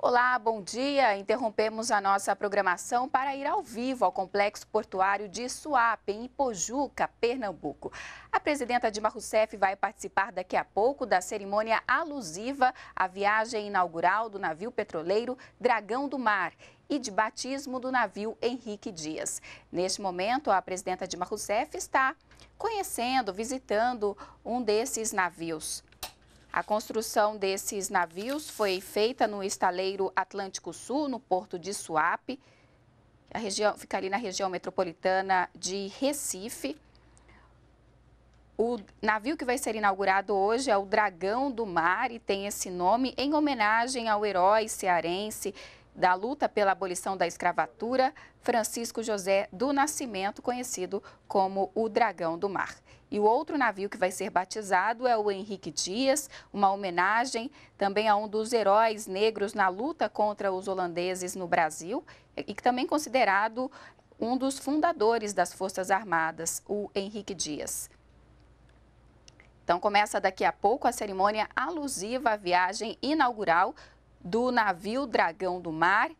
Olá, bom dia. Interrompemos a nossa programação para ir ao vivo ao Complexo Portuário de Suape, em Pojuca, Pernambuco. A presidenta Dilma Rousseff vai participar daqui a pouco da cerimônia alusiva à viagem inaugural do navio petroleiro Dragão do Mar e de batismo do navio Henrique Dias. Neste momento, a presidenta Dilma Rousseff está conhecendo, visitando um desses navios. A construção desses navios foi feita no estaleiro Atlântico Sul, no porto de Suape. A região fica ali na região metropolitana de Recife. O navio que vai ser inaugurado hoje é o Dragão do Mar e tem esse nome em homenagem ao herói cearense da luta pela abolição da escravatura, Francisco José do Nascimento, conhecido como o Dragão do Mar. E o outro navio que vai ser batizado é o Henrique Dias, uma homenagem também a um dos heróis negros na luta contra os holandeses no Brasil e que também considerado um dos fundadores das Forças Armadas, o Henrique Dias. Então começa daqui a pouco a cerimônia alusiva à viagem inaugural do navio Dragão do Mar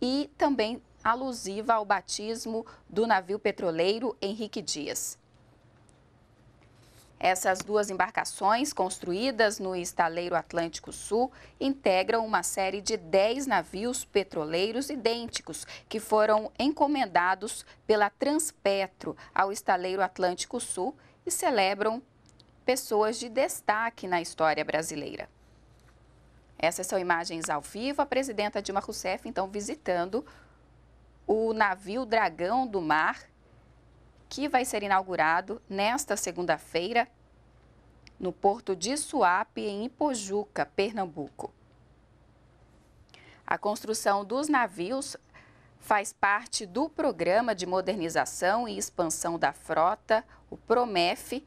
e também alusiva ao batismo do navio petroleiro Henrique Dias. Essas duas embarcações, construídas no estaleiro Atlântico Sul, integram uma série de 10 navios petroleiros idênticos que foram encomendados pela Transpetro ao estaleiro Atlântico Sul e celebram pessoas de destaque na história brasileira. Essas são imagens ao vivo. A presidenta Dilma Rousseff, então, visitando o navio Dragão do Mar, que vai ser inaugurado nesta segunda-feira no porto de Suape, em Ipojuca, Pernambuco. A construção dos navios faz parte do Programa de Modernização e Expansão da Frota, o PROMEF,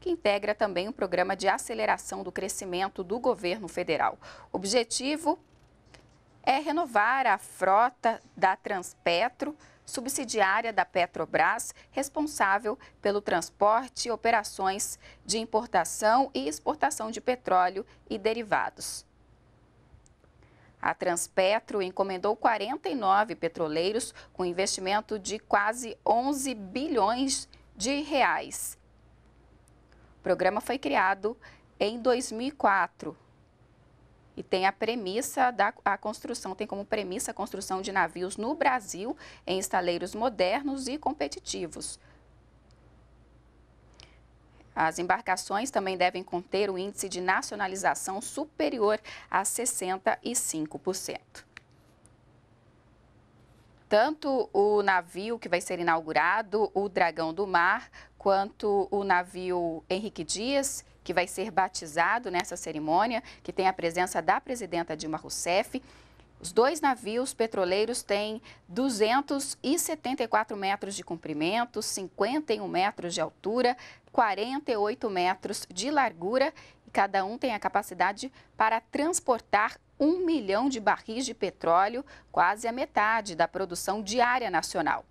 que integra também o um programa de aceleração do crescimento do governo federal. O objetivo é renovar a frota da Transpetro, subsidiária da Petrobras, responsável pelo transporte e operações de importação e exportação de petróleo e derivados. A Transpetro encomendou 49 petroleiros com investimento de quase 11 bilhões de reais programa foi criado em 2004 e tem a premissa da a construção, tem como premissa a construção de navios no Brasil em estaleiros modernos e competitivos. As embarcações também devem conter o um índice de nacionalização superior a 65% tanto o navio que vai ser inaugurado, o Dragão do Mar, quanto o navio Henrique Dias, que vai ser batizado nessa cerimônia, que tem a presença da presidenta Dilma Rousseff. Os dois navios petroleiros têm 274 metros de comprimento, 51 metros de altura, 48 metros de largura e cada um tem a capacidade para transportar 1 milhão de barris de petróleo, quase a metade da produção diária nacional.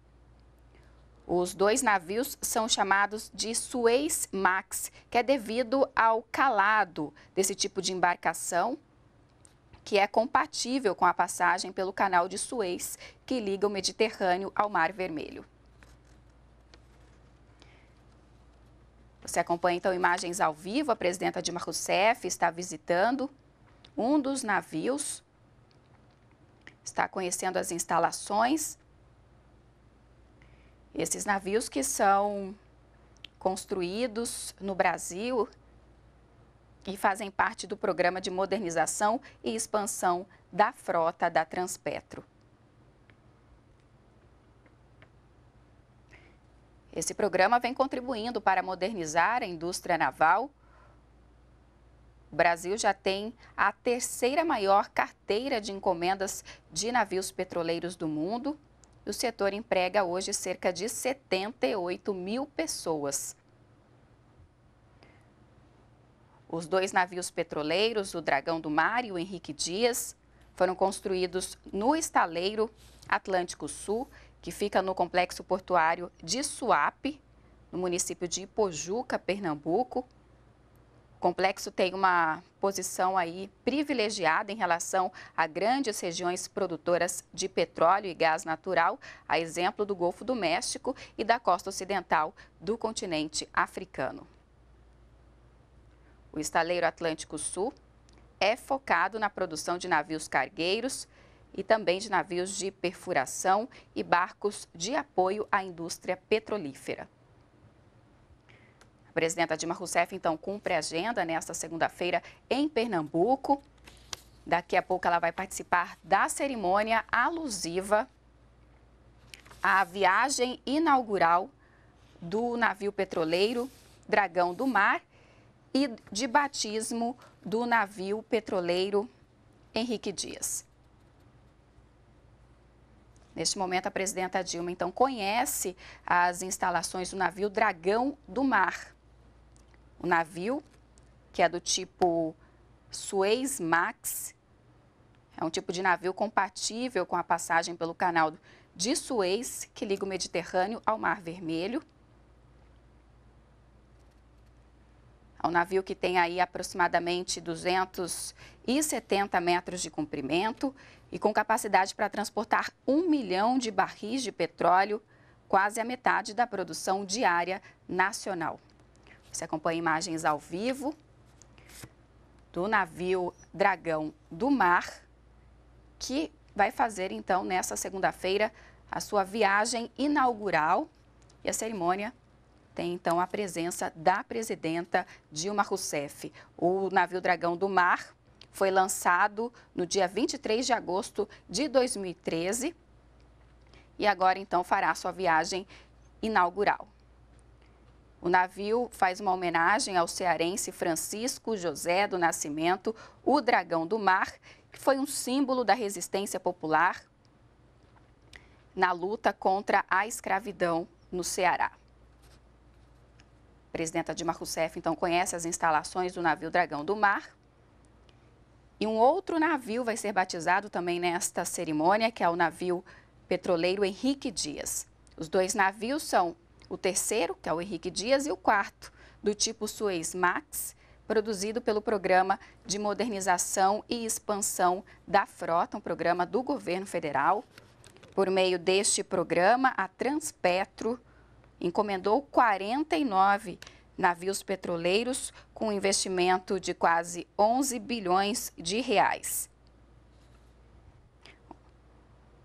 Os dois navios são chamados de Suez Max, que é devido ao calado desse tipo de embarcação, que é compatível com a passagem pelo canal de Suez, que liga o Mediterrâneo ao Mar Vermelho. Você acompanha então imagens ao vivo. A presidenta Dilma Rousseff está visitando um dos navios, está conhecendo as instalações. Esses navios que são construídos no Brasil e fazem parte do programa de modernização e expansão da frota da Transpetro. Esse programa vem contribuindo para modernizar a indústria naval, o Brasil já tem a terceira maior carteira de encomendas de navios petroleiros do mundo. O setor emprega hoje cerca de 78 mil pessoas. Os dois navios petroleiros, o Dragão do Mar e o Henrique Dias, foram construídos no estaleiro Atlântico Sul, que fica no complexo portuário de Suape, no município de Ipojuca, Pernambuco complexo tem uma posição aí privilegiada em relação a grandes regiões produtoras de petróleo e gás natural, a exemplo do Golfo do México e da costa ocidental do continente africano. O estaleiro Atlântico Sul é focado na produção de navios cargueiros e também de navios de perfuração e barcos de apoio à indústria petrolífera presidenta Dilma Rousseff, então, cumpre a agenda nesta segunda-feira em Pernambuco. Daqui a pouco ela vai participar da cerimônia alusiva à viagem inaugural do navio petroleiro Dragão do Mar e de batismo do navio petroleiro Henrique Dias. Neste momento, a presidenta Dilma então conhece as instalações do navio Dragão do Mar o navio, que é do tipo Suez Max. É um tipo de navio compatível com a passagem pelo canal de Suez, que liga o Mediterrâneo ao Mar Vermelho. É um navio que tem aí aproximadamente 270 metros de comprimento e com capacidade para transportar um milhão de barris de petróleo, quase a metade da produção diária nacional. Você acompanha imagens ao vivo do navio Dragão do Mar, que vai fazer então nessa segunda-feira a sua viagem inaugural e a cerimônia tem então a presença da presidenta Dilma Rousseff. O navio Dragão do Mar foi lançado no dia 23 de agosto de 2013 e agora então fará sua viagem inaugural. O navio faz uma homenagem ao cearense Francisco José do Nascimento, o Dragão do Mar, que foi um símbolo da resistência popular na luta contra a escravidão no Ceará. A presidenta Dilma Rousseff, então, conhece as instalações do navio Dragão do Mar. E um outro navio vai ser batizado também nesta cerimônia, que é o navio petroleiro Henrique Dias. Os dois navios são o terceiro, que é o Henrique Dias, e o quarto, do tipo Suez Max, produzido pelo Programa de Modernização e Expansão da Frota, um programa do governo federal. Por meio deste programa, a Transpetro encomendou 49 navios petroleiros com investimento de quase 11 bilhões de reais.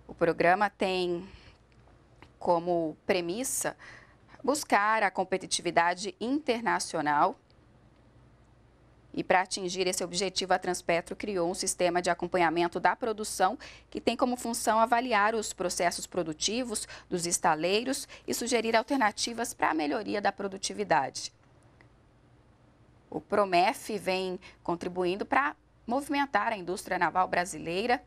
O programa tem como premissa buscar a competitividade internacional. E para atingir esse objetivo, a Transpetro criou um sistema de acompanhamento da produção que tem como função avaliar os processos produtivos dos estaleiros e sugerir alternativas para a melhoria da produtividade. O Promef vem contribuindo para movimentar a indústria naval brasileira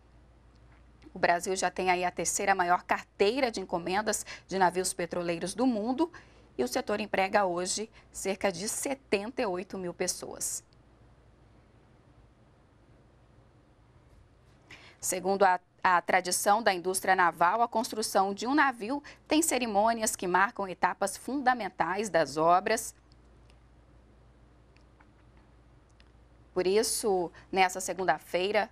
o Brasil já tem aí a terceira maior carteira de encomendas de navios petroleiros do mundo e o setor emprega hoje cerca de 78 mil pessoas. Segundo a, a, tradição da indústria naval, a construção de um navio tem cerimônias que marcam etapas fundamentais das obras. Por isso, nessa segunda-feira,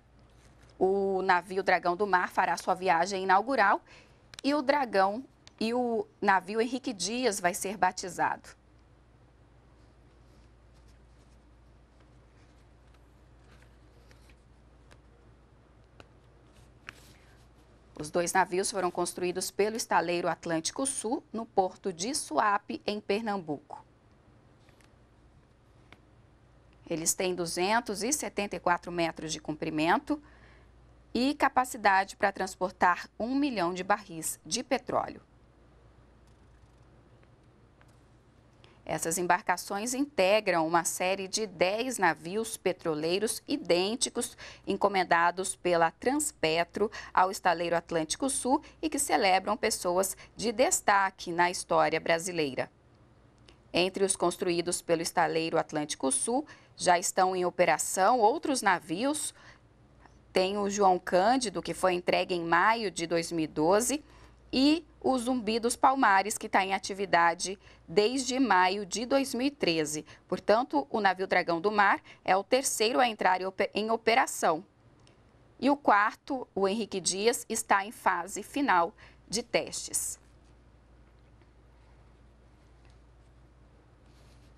o navio Dragão do Mar fará sua viagem inaugural e o Dragão e o navio Henrique Dias vai ser batizado. Os dois navios foram construídos pelo estaleiro Atlântico Sul, no porto de Suape, em Pernambuco. Eles têm 274 metros de comprimento, e capacidade para transportar um milhão de barris de petróleo. Essas embarcações integram uma série de 10 navios petroleiros idênticos encomendados pela Transpetro ao estaleiro Atlântico Sul e que celebram pessoas de destaque na história brasileira. Entre os construídos pelo estaleiro Atlântico Sul, já estão em operação outros navios tem o João Cândido, que foi entregue em maio de 2012, e o Zumbi dos Palmares, que está em atividade desde maio de 2013. Portanto, o navio Dragão do Mar é o terceiro a entrar em operação. E o quarto, o Henrique Dias, está em fase final de testes.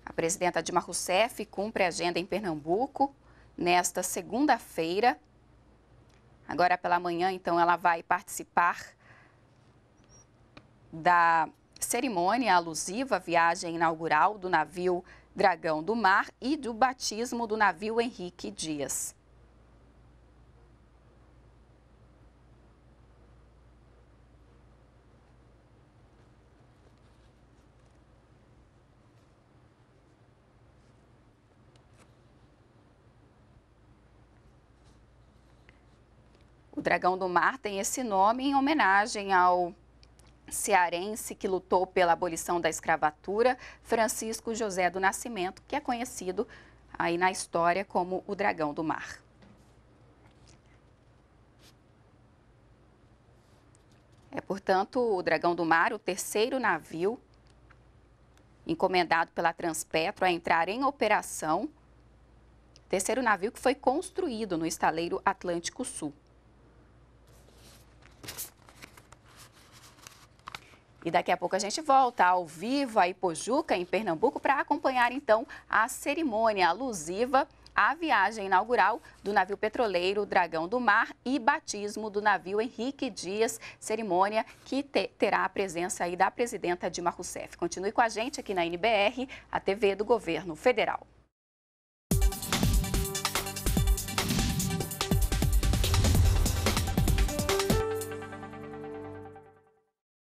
A presidenta Dilma Rousseff cumpre a agenda em Pernambuco nesta segunda-feira. Agora pela manhã, então, ela vai participar da cerimônia alusiva à viagem inaugural do navio Dragão do Mar e do batismo do navio Henrique Dias. O Dragão do Mar tem esse nome em homenagem ao cearense que lutou pela abolição da escravatura, Francisco José do Nascimento, que é conhecido aí na história como o Dragão do Mar. É, portanto, o Dragão do Mar, o terceiro navio encomendado pela Transpetro a entrar em operação, terceiro navio que foi construído no estaleiro Atlântico Sul. E daqui a pouco a gente volta ao vivo a Ipojuca, em Pernambuco, para acompanhar então a cerimônia alusiva à viagem inaugural do navio petroleiro Dragão do Mar e batismo do navio Henrique Dias, cerimônia que te, terá a presença aí da presidenta Dilma Rousseff. Continue com a gente aqui na NBR, a TV do Governo Federal.